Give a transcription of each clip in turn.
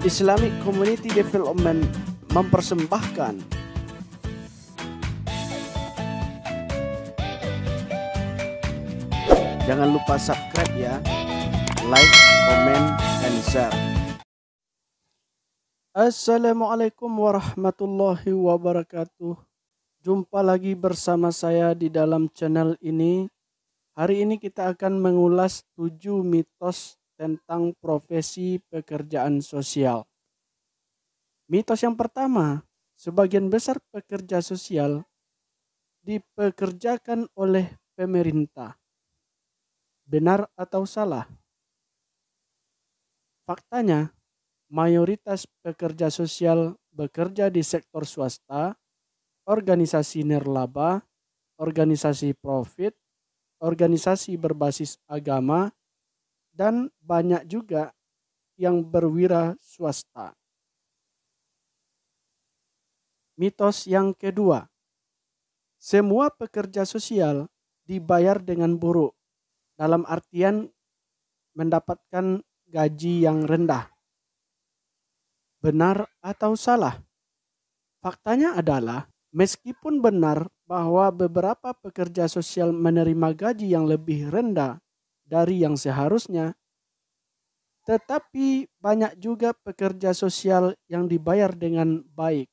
Islamic Community Development mempersembahkan Jangan lupa subscribe ya Like, comment, and share Assalamualaikum warahmatullahi wabarakatuh Jumpa lagi bersama saya di dalam channel ini Hari ini kita akan mengulas 7 mitos tentang profesi pekerjaan sosial. Mitos yang pertama, sebagian besar pekerja sosial dipekerjakan oleh pemerintah. Benar atau salah? Faktanya, mayoritas pekerja sosial bekerja di sektor swasta, organisasi nirlaba, organisasi profit, organisasi berbasis agama, dan banyak juga yang berwira swasta. Mitos yang kedua, semua pekerja sosial dibayar dengan buruk, dalam artian mendapatkan gaji yang rendah. Benar atau salah? Faktanya adalah, meskipun benar bahwa beberapa pekerja sosial menerima gaji yang lebih rendah dari yang seharusnya. Tetapi banyak juga pekerja sosial yang dibayar dengan baik,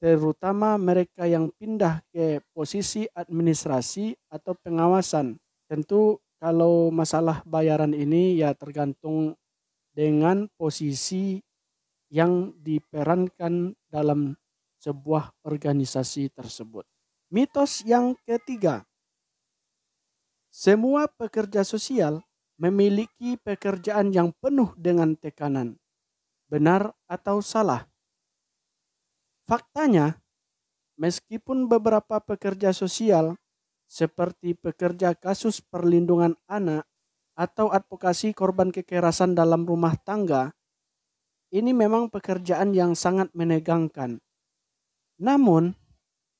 terutama mereka yang pindah ke posisi administrasi atau pengawasan. Tentu kalau masalah bayaran ini ya tergantung dengan posisi yang diperankan dalam sebuah organisasi tersebut. Mitos yang ketiga, semua pekerja sosial memiliki pekerjaan yang penuh dengan tekanan, benar atau salah. Faktanya, meskipun beberapa pekerja sosial seperti pekerja kasus perlindungan anak atau advokasi korban kekerasan dalam rumah tangga, ini memang pekerjaan yang sangat menegangkan. Namun,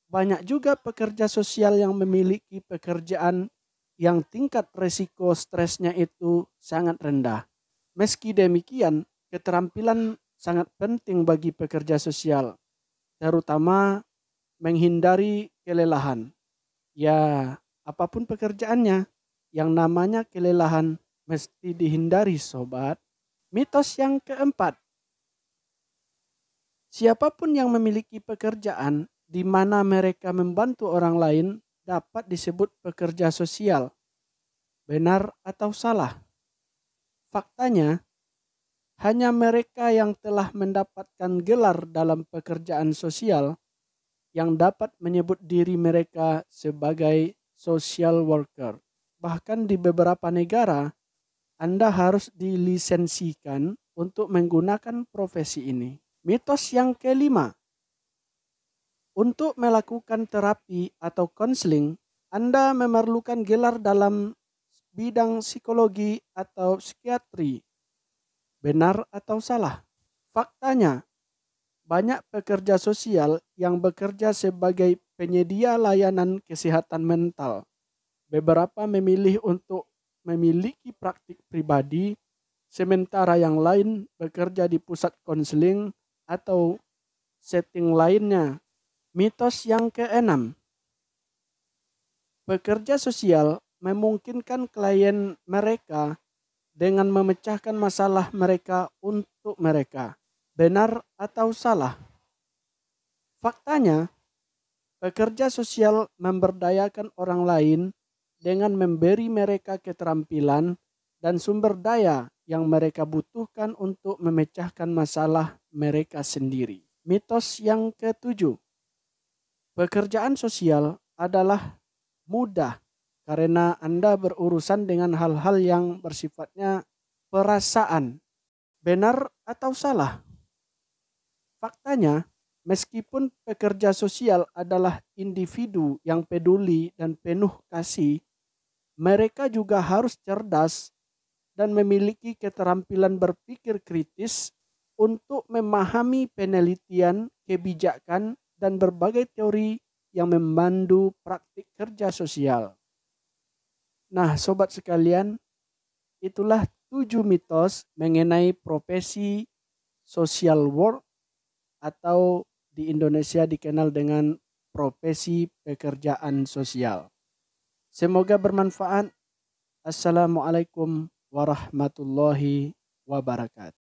banyak juga pekerja sosial yang memiliki pekerjaan yang tingkat resiko stresnya itu sangat rendah. Meski demikian, keterampilan sangat penting bagi pekerja sosial, terutama menghindari kelelahan. Ya, apapun pekerjaannya, yang namanya kelelahan mesti dihindari, sobat. Mitos yang keempat, siapapun yang memiliki pekerjaan di mana mereka membantu orang lain dapat disebut pekerja sosial. Benar atau salah? Faktanya, hanya mereka yang telah mendapatkan gelar dalam pekerjaan sosial yang dapat menyebut diri mereka sebagai social worker. Bahkan di beberapa negara, Anda harus dilisensikan untuk menggunakan profesi ini. Mitos yang kelima, untuk melakukan terapi atau konseling, Anda memerlukan gelar dalam bidang psikologi atau psikiatri. Benar atau salah? Faktanya, banyak pekerja sosial yang bekerja sebagai penyedia layanan kesehatan mental. Beberapa memilih untuk memiliki praktik pribadi, sementara yang lain bekerja di pusat konseling atau setting lainnya Mitos yang keenam. Pekerja sosial memungkinkan klien mereka dengan memecahkan masalah mereka untuk mereka, benar atau salah. Faktanya, pekerja sosial memberdayakan orang lain dengan memberi mereka keterampilan dan sumber daya yang mereka butuhkan untuk memecahkan masalah mereka sendiri. Mitos yang ketujuh, Pekerjaan sosial adalah mudah karena Anda berurusan dengan hal-hal yang bersifatnya perasaan, benar atau salah. Faktanya, meskipun pekerja sosial adalah individu yang peduli dan penuh kasih, mereka juga harus cerdas dan memiliki keterampilan berpikir kritis untuk memahami penelitian, kebijakan, dan berbagai teori yang memandu praktik kerja sosial. Nah, sobat sekalian, itulah tujuh mitos mengenai profesi social work atau di Indonesia dikenal dengan profesi pekerjaan sosial. Semoga bermanfaat. Assalamualaikum warahmatullahi wabarakatuh.